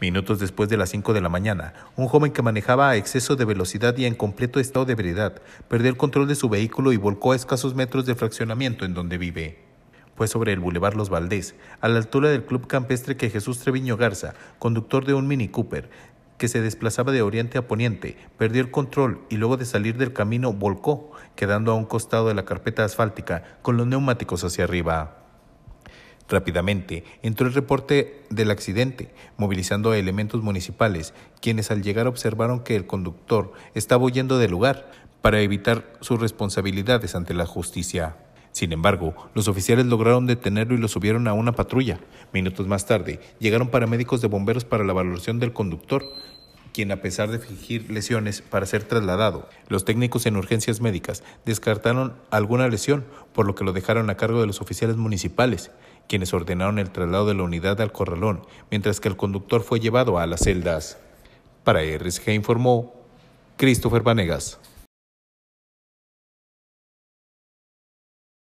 Minutos después de las 5 de la mañana, un joven que manejaba a exceso de velocidad y en completo estado de ebriedad perdió el control de su vehículo y volcó a escasos metros de fraccionamiento en donde vive. Fue sobre el Boulevard Los Valdés, a la altura del club campestre que Jesús Treviño Garza, conductor de un Mini Cooper, que se desplazaba de oriente a poniente, perdió el control y luego de salir del camino volcó, quedando a un costado de la carpeta asfáltica con los neumáticos hacia arriba. Rápidamente entró el reporte del accidente, movilizando a elementos municipales, quienes al llegar observaron que el conductor estaba huyendo del lugar para evitar sus responsabilidades ante la justicia. Sin embargo, los oficiales lograron detenerlo y lo subieron a una patrulla. Minutos más tarde, llegaron paramédicos de bomberos para la valoración del conductor, quien a pesar de fingir lesiones para ser trasladado, los técnicos en urgencias médicas descartaron alguna lesión, por lo que lo dejaron a cargo de los oficiales municipales quienes ordenaron el traslado de la unidad al corralón, mientras que el conductor fue llevado a las celdas. Para RSG informó Christopher Vanegas.